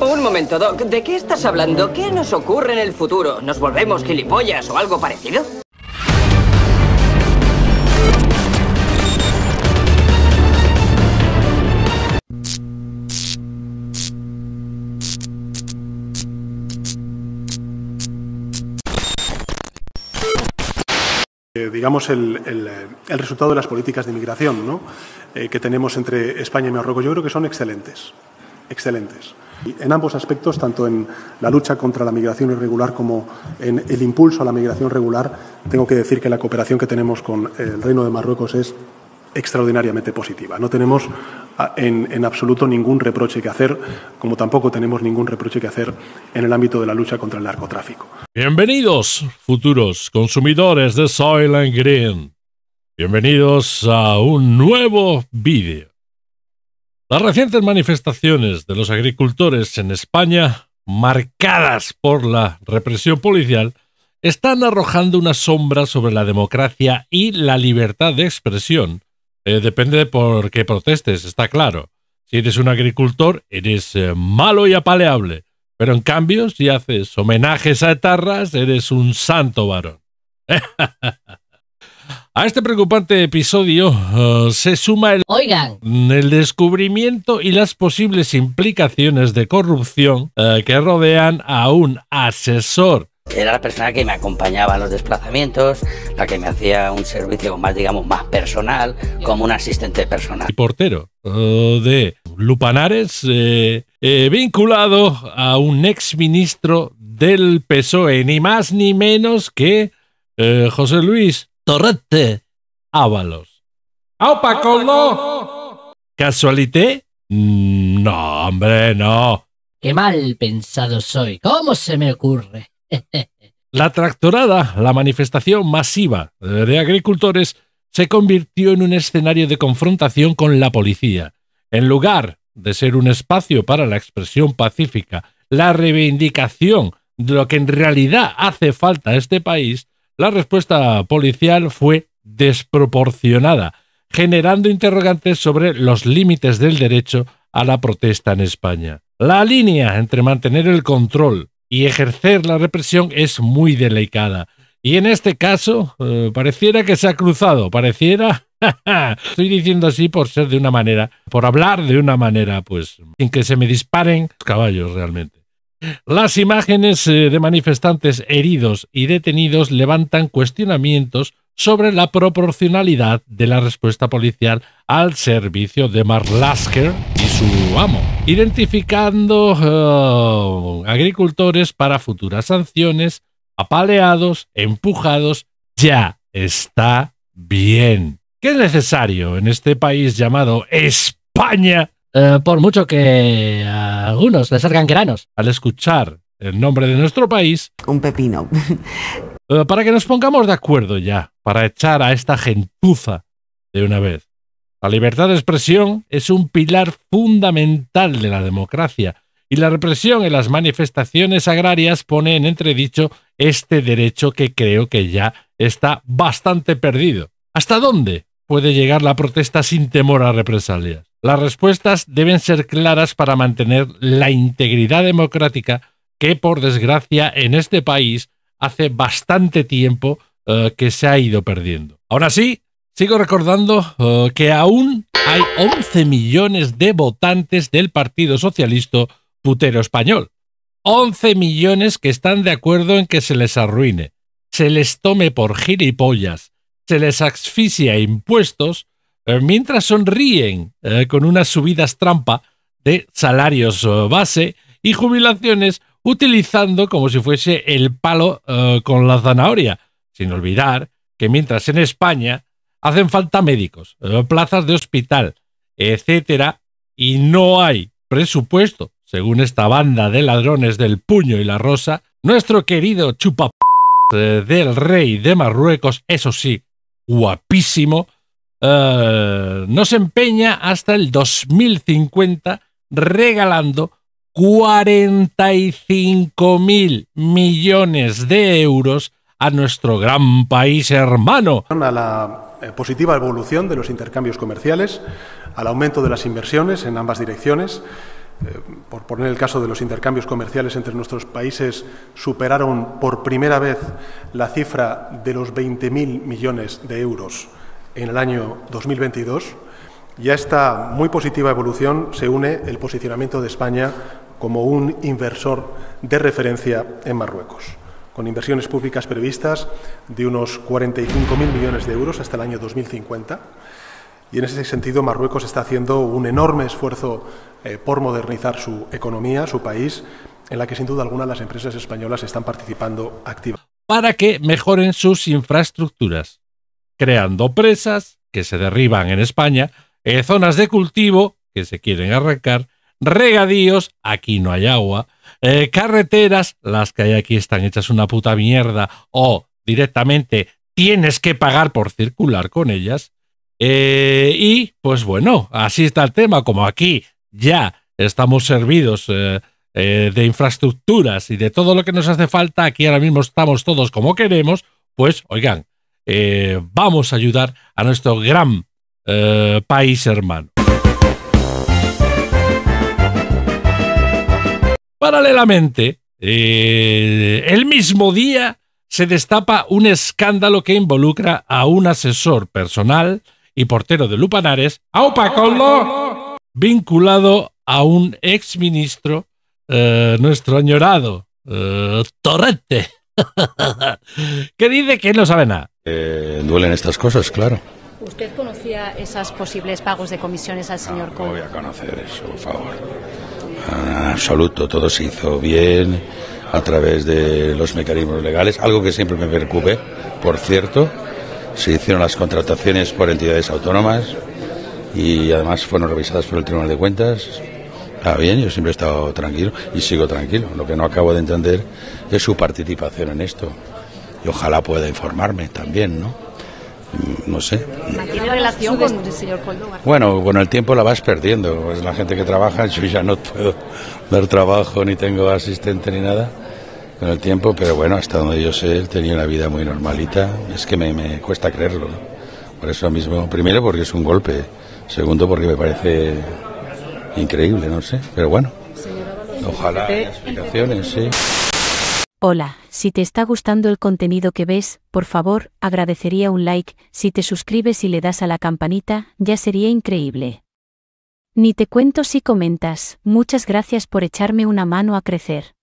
Un momento, Doc. ¿De qué estás hablando? ¿Qué nos ocurre en el futuro? ¿Nos volvemos gilipollas o algo parecido? Eh, digamos, eh, el, resultado de las políticas de inmigración eh, que tenemos entre España y Marruecos. Yo creo que son excelentes, excelentes. En ambos aspectos, tanto en la lucha contra la migración irregular como en el impulso a la migración regular, tengo que decir que la cooperación que tenemos con el Reino de Marruecos es extraordinariamente positiva. No tenemos ah, en, absoluto ningún reproche que hacer, como tampoco tenemos ningún reproche que hacer en el ámbito de la lucha contra el narcotráfico. Bienvenidos, futuros consumidores de Soil and Green. Bienvenidos a un nuevo vídeo. Las recientes manifestaciones de los agricultores en España, marcadas por la represión policial, están arrojando una sombra sobre la democracia y la libertad de expresión. Eh, depende por qué protestes, está claro. Si eres un agricultor, eres eh, malo y apaleable. Pero en cambio, si haces homenajes a etarras, eres un santo varón. A este preocupante episodio uh, se suma el, el descubrimiento y las posibles implicaciones de corrupción uh, que rodean a un asesor era la persona que me acompañaba a los desplazamientos, la que me hacía un servicio más, digamos, más personal, como un asistente personal. portero uh, de Lupanares, eh, vinculado a un exministro del PSOE, ni más ni menos que José Luis Ávalos, Ábalos. ¡Aupa, ¿Casualité? Mm, no, hombre, no. Qué mal pensado soy. ¿Cómo se me ocurre? la tractorada, la manifestación masiva de agricultores, se convirtió en un escenario de confrontación con la policía. En lugar de ser un espacio para la expresión pacífica, la reivindicación de lo que en realidad hace falta a este país, la respuesta policial fue desproporcionada, generando interrogantes sobre los límites del derecho a la protesta en España. La línea entre mantener el control y ejercer la represión es muy delicada. Y en este caso, eh, pareciera que se ha cruzado, pareciera... Estoy diciendo así por ser de una manera, por hablar de una manera, pues, sin que se me disparen los caballos realmente. Las imágenes eh, de manifestantes heridos y detenidos levantan cuestionamientos sobre la proporcionalidad de la respuesta policial al servicio de Marlasker y su amo, identificando eh, agricultores para futuras sanciones, apaleados, empujados, ya está bien. ¿Qué es necesario en este país llamado España eh, por mucho que algunos les salgan granos al escuchar el nombre de nuestro país. Un pepino. Eh, para que nos pongamos de acuerdo ya, para echar a esta gentuza de una vez. La libertad de expresión es un pilar fundamental de la democracia y la represión en las manifestaciones agrarias pone en entredicho este derecho que creo que ya está bastante perdido. ¿Hasta dónde puede llegar la protesta sin temor a represalias? Las respuestas deben ser claras para mantener la integridad democrática que, por desgracia, en este país hace bastante tiempo eh, que se ha ido perdiendo. Ahora sí, sigo recordando eh, que aún hay 11 millones de votantes del Partido Socialista Putero Español. 11 millones que están de acuerdo en que se les arruine, se les tome por gilipollas, se les asfixia impuestos eh, mientras sonríen eh, con unas subidas trampa de salarios eh, base y jubilaciones utilizando como si fuese el palo con la zanahoria, sin olvidar que mientras en España hacen falta médicos, plazas de hospital, etcétera, y no hay presupuesto, según esta banda de ladrones del puño y la rosa, nuestro querido chupa del rey de Marruecos, eso sí, guapísimo, eh, no nos empeña hasta el 2050 regalando 45 mil millones de euros a nuestro gran país hermano. A la eh, positiva evolución de los intercambios comerciales, al aumento de las inversiones en ambas direcciones. Eh, por poner el caso de los intercambios comerciales entre nuestros países, superaron por primera vez la cifra de los 20.000 millones de euros en el año 2022 y a esta muy positiva evolución se une el posicionamiento de España como un inversor de referencia en Marruecos, con inversiones públicas previstas de unos 45.000 millones de euros hasta el año 2050. Y en ese sentido, Marruecos está haciendo un enorme esfuerzo eh, por modernizar su economía, su país, en la que sin duda alguna las empresas españolas están participando activamente. Para que mejoren sus infraestructuras creando presas que se derriban en España, eh, zonas de cultivo que se quieren arrancar, regadíos, aquí no hay agua, eh, carreteras, las que hay aquí están hechas una puta mierda o directamente tienes que pagar por circular con ellas. Eh, y pues bueno, así está el tema, como aquí ya estamos servidos de infraestructuras y de todo lo que nos hace falta, aquí ahora mismo estamos todos como queremos, pues oigan, eh, vamos a ayudar a nuestro gran eh, país hermano. Paralelamente, eh, el mismo día se destapa un escándalo que involucra a un asesor personal y portero de Lupanares, ¡Aupa vinculado a un exministro, eh, nuestro añorado, Torrete, Torrente, que dice que no sabe nada. Eh, duelen estas cosas, claro. ¿Usted conocía esos posibles pagos de comisiones al señor ah, No voy a conocer eso, por favor. Ah, absoluto, todo se hizo bien a través de los mecanismos legales, algo que siempre me preocupé, por cierto. Se hicieron las contrataciones por entidades autónomas y además fueron revisadas por el Tribunal de Cuentas. está ah, bien, yo siempre he estado tranquilo y sigo tranquilo. Lo que no acabo de entender es su participación en esto y ojalá pueda informarme también, ¿no? Mm, no sé. ¿Tiene Bueno, con el tiempo la vas perdiendo. es la gente que trabaja, yo ya no puedo dar trabajo, ni tengo asistente, ni nada con el tiempo, pero bueno, hasta donde yo sé, él tenía una vida muy normalita. Es que me, me cuesta creerlo, Por eso mismo, primero porque es un golpe, segundo porque me parece increíble, no sé, pero bueno. Ojalá explicaciones, sí. Hola, si te está gustando el contenido que ves, por favor, agradecería un like, si te suscribes y le das a la campanita, ya sería increíble. Ni te cuento si comentas, muchas gracias por echarme una mano a crecer.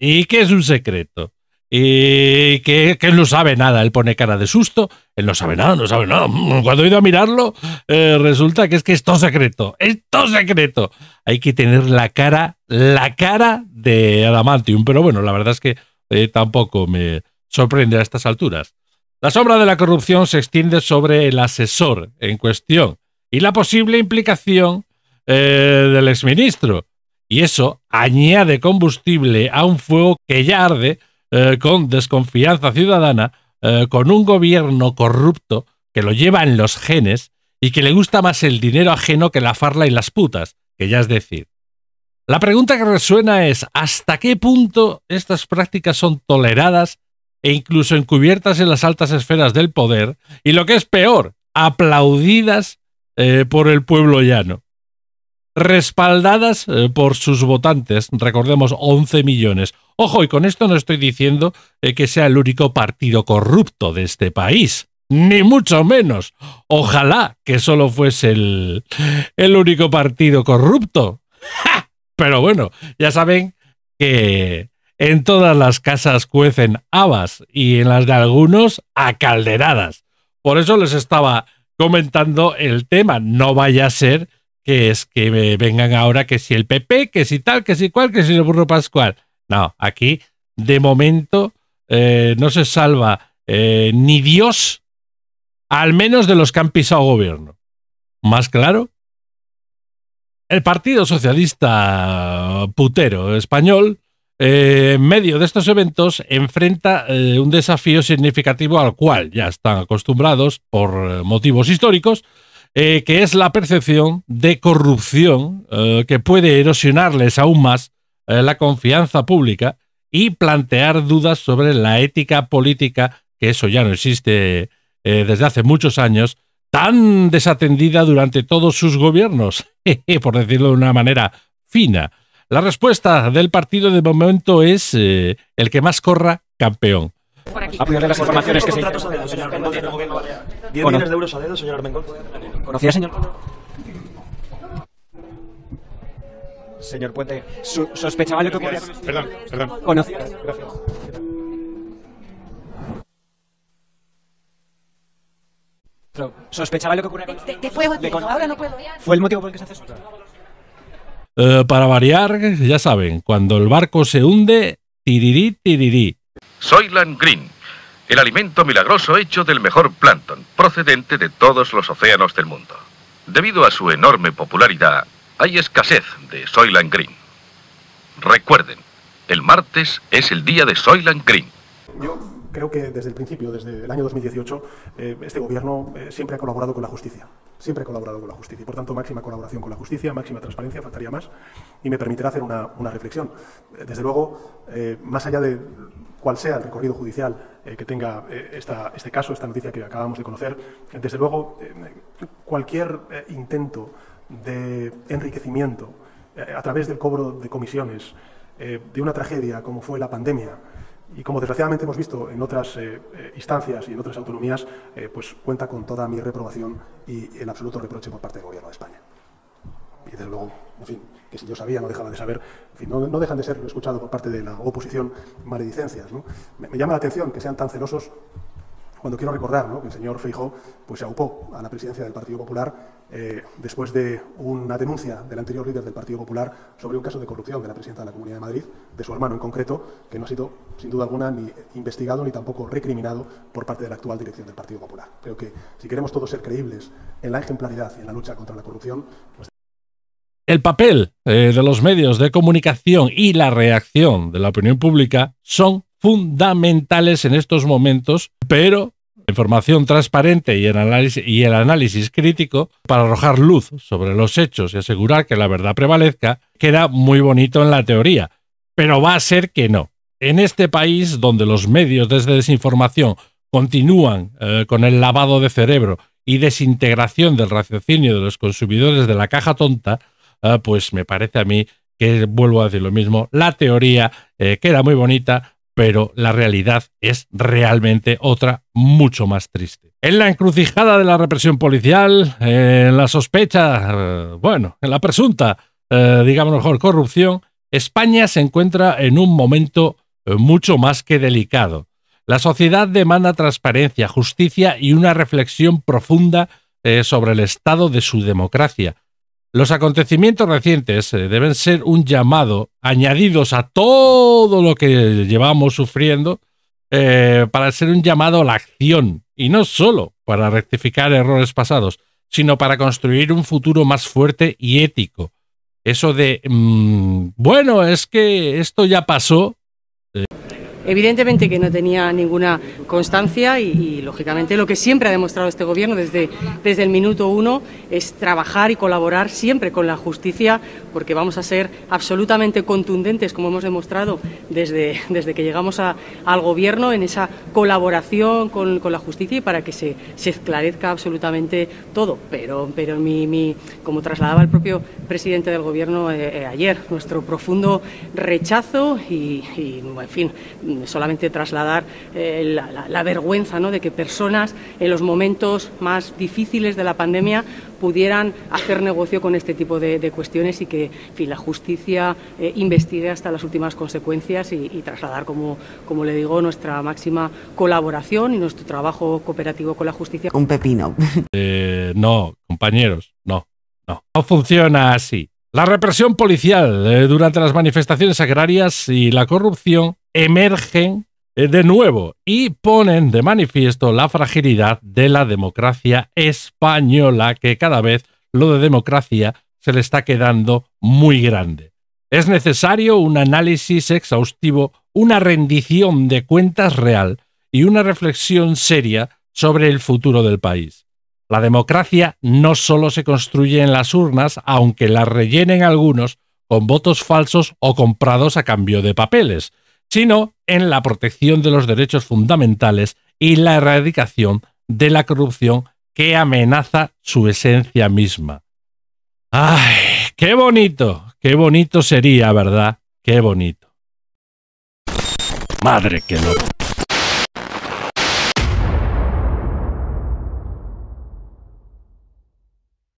¿Y qué es un secreto? y que, él no sabe nada, él pone cara de susto, él no sabe nada, no sabe nada. Mm, cuando he ido a mirarlo, eh, resulta que es que es todo secreto, es todo secreto. Hay que tener la cara, la cara de Adamantium, pero bueno, la verdad es que eh, tampoco me sorprende a estas alturas. La sombra de la corrupción se extiende sobre el asesor en cuestión y la posible implicación eh, del exministro. Y eso añade combustible a un fuego que ya arde eh, con desconfianza ciudadana, eh, con un gobierno corrupto que lo lleva en los genes y que le gusta más el dinero ajeno que la farla y las putas, que ya es decir. La pregunta que resuena es, ¿hasta qué punto estas prácticas son toleradas e incluso encubiertas en las altas esferas del poder? Y lo que es peor, aplaudidas eh, por el pueblo llano respaldadas eh, por sus votantes, recordemos 11 millones. Ojo, y con esto no estoy diciendo eh, que sea el único partido corrupto de este país, ni mucho menos. Ojalá que solo fuese el, único partido corrupto. Pero bueno, ya saben que en todas las casas cuecen habas y en las de algunos a calderadas. Por eso les estaba comentando el tema. No vaya a ser que es que vengan ahora que si el PP, que si tal, que si cual, que si el burro pascual. No, aquí de momento eh, no se salva eh, ni Dios, al menos de los que han pisado gobierno. Más claro, el Partido Socialista Putero Español, eh, en medio de estos eventos, enfrenta un desafío significativo al cual ya están acostumbrados por motivos históricos, eh, que es la percepción de corrupción eh, que puede erosionarles aún más eh, la confianza pública y plantear dudas sobre la ética política, que eso ya no existe desde hace muchos años, tan desatendida durante todos sus gobiernos, por decirlo de una manera fina. La respuesta del partido de momento es el que más corra campeón. Por aquí. Ah, pues a de las informaciones que se dedo, de 10 millones de euros a dedo, señor Armengol. ¿Conocía, señor? Señor Puente, sospechaba lo que ocurrió. Perdón, perdón. ¿Conocía? Gracias. Sospechaba lo que ocurría. Te, ahora no puedo. Fue el motivo por el que se hace eso. Eh, para variar, ya saben, cuando el barco se hunde, tirirí, tirirí. Soyland Green, el alimento milagroso hecho del mejor plancton, procedente de todos los océanos del mundo. Debido a su enorme popularidad, hay escasez de Soyland Green. Recuerden, el martes es el día de Soyland Green. Yo creo que desde el principio, desde el año 2018, eh, este gobierno eh, siempre ha colaborado con la justicia siempre he colaborado con la justicia. Y por tanto, máxima colaboración con la justicia, máxima transparencia, faltaría más, y me permitirá hacer una, reflexión. Desde luego, eh, más allá de cuál sea el recorrido judicial eh, que tenga eh, este caso, esta noticia que acabamos de conocer, desde luego, cualquier intento de enriquecimiento a través del cobro de comisiones de una tragedia como fue la pandemia, y como desgraciadamente hemos visto en otras eh, eh, instancias y en otras autonomías, eh, pues cuenta con toda mi reprobación y el absoluto reproche por parte del Gobierno de España. Y desde luego, en fin, que si yo sabía no dejaba de saber, en fin, no, dejan de ser escuchado por parte de la oposición maledicencias. Me, llama la atención que sean tan celosos cuando quiero recordar que el señor Feijó pues, se aupó a la presidencia del Partido Popular eh, después de una denuncia del anterior líder del Partido Popular sobre un caso de corrupción de la presidenta de la Comunidad de Madrid, de su hermano en concreto, que no ha sido, sin duda alguna, ni investigado ni tampoco recriminado por parte de la actual dirección del Partido Popular. Creo que si queremos todos ser creíbles en la ejemplaridad y en la lucha contra la corrupción... Pues el papel eh, de los medios de comunicación y la reacción de la opinión pública son fundamentales en estos momentos, pero información transparente y el, análisis, crítico para arrojar luz sobre los hechos y asegurar que la verdad prevalezca, queda muy bonito en la teoría, pero va a ser que no. En este país donde los medios de desinformación continúan eh, con el lavado de cerebro y desintegración del raciocinio de los consumidores de la caja tonta, eh, pues me parece a mí que vuelvo a decir lo mismo, la teoría eh, queda muy bonita, pero la realidad es realmente otra mucho más triste. En la encrucijada de la represión policial, en la sospecha, eh, bueno, en la presunta, eh, digamos mejor, corrupción, España se encuentra en un momento eh, mucho más que delicado. La sociedad demanda transparencia, justicia y una reflexión profunda sobre el estado de su democracia, los acontecimientos recientes eh, deben ser un llamado añadidos a todo lo que llevamos sufriendo eh, para ser un llamado a la acción y no solo para rectificar errores pasados, sino para construir un futuro más fuerte y ético. Eso de, mm, bueno, es que esto ya pasó, Evidentemente que no tenía ninguna constancia y, lógicamente, lo que siempre ha demostrado este Gobierno desde, desde el minuto uno es trabajar y colaborar siempre con la justicia, porque vamos a ser absolutamente contundentes, como hemos demostrado desde, desde que llegamos al Gobierno, en esa colaboración con, la justicia y para que se, esclarezca absolutamente todo. Pero, pero mi, mi, como trasladaba el propio presidente del Gobierno eh, eh, ayer, nuestro profundo rechazo y en fin, solamente trasladar eh, la, vergüenza de que personas en los momentos más difíciles de la pandemia pudieran hacer negocio con este tipo de, cuestiones y que la justicia eh, investigue hasta las últimas consecuencias y, trasladar, como, le digo, nuestra máxima colaboración y nuestro trabajo cooperativo con la justicia. Un pepino. Eh, no, compañeros, no, no, funciona así. La represión policial durante las manifestaciones agrarias y la corrupción emergen eh, de nuevo y ponen de manifiesto la fragilidad de la democracia española, que cada vez lo de democracia se le está quedando muy grande. Es necesario un análisis exhaustivo, una rendición de cuentas real y una reflexión seria sobre el futuro del país. La democracia no solo se construye en las urnas, aunque las rellenen algunos con votos falsos o comprados a cambio de papeles, sino en la protección de los derechos fundamentales y la erradicación de la corrupción que amenaza su esencia misma. ¡Ay! ¡Qué bonito! ¡Qué bonito sería, verdad? ¡Qué bonito! Madre que no.